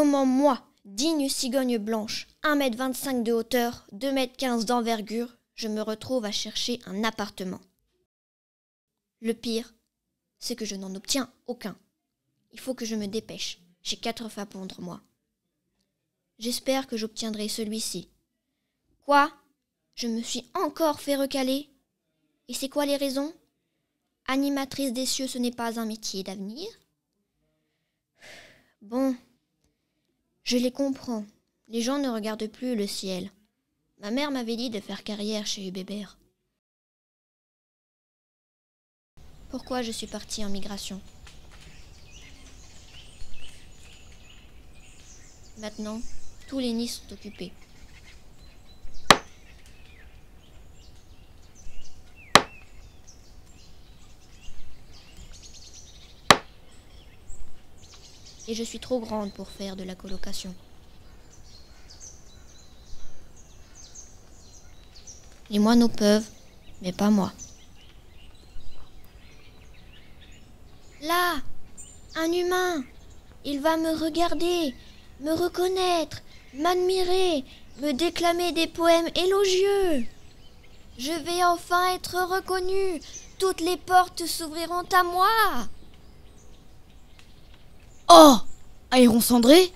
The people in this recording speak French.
Comment moi, digne cigogne blanche, 1m25 de hauteur, 2m15 d'envergure, je me retrouve à chercher un appartement Le pire, c'est que je n'en obtiens aucun. Il faut que je me dépêche. J'ai quatre fois pondre, moi. J'espère que j'obtiendrai celui-ci. Quoi Je me suis encore fait recaler Et c'est quoi les raisons Animatrice des cieux, ce n'est pas un métier d'avenir Bon, je les comprends. Les gens ne regardent plus le ciel. Ma mère m'avait dit de faire carrière chez Hubébert. Pourquoi je suis partie en migration Maintenant, tous les nids sont occupés. et je suis trop grande pour faire de la colocation. Les moineaux peuvent, mais pas moi. Là, un humain. Il va me regarder, me reconnaître, m'admirer, me déclamer des poèmes élogieux. Je vais enfin être reconnue. Toutes les portes s'ouvriront à moi. Oh Aéron cendré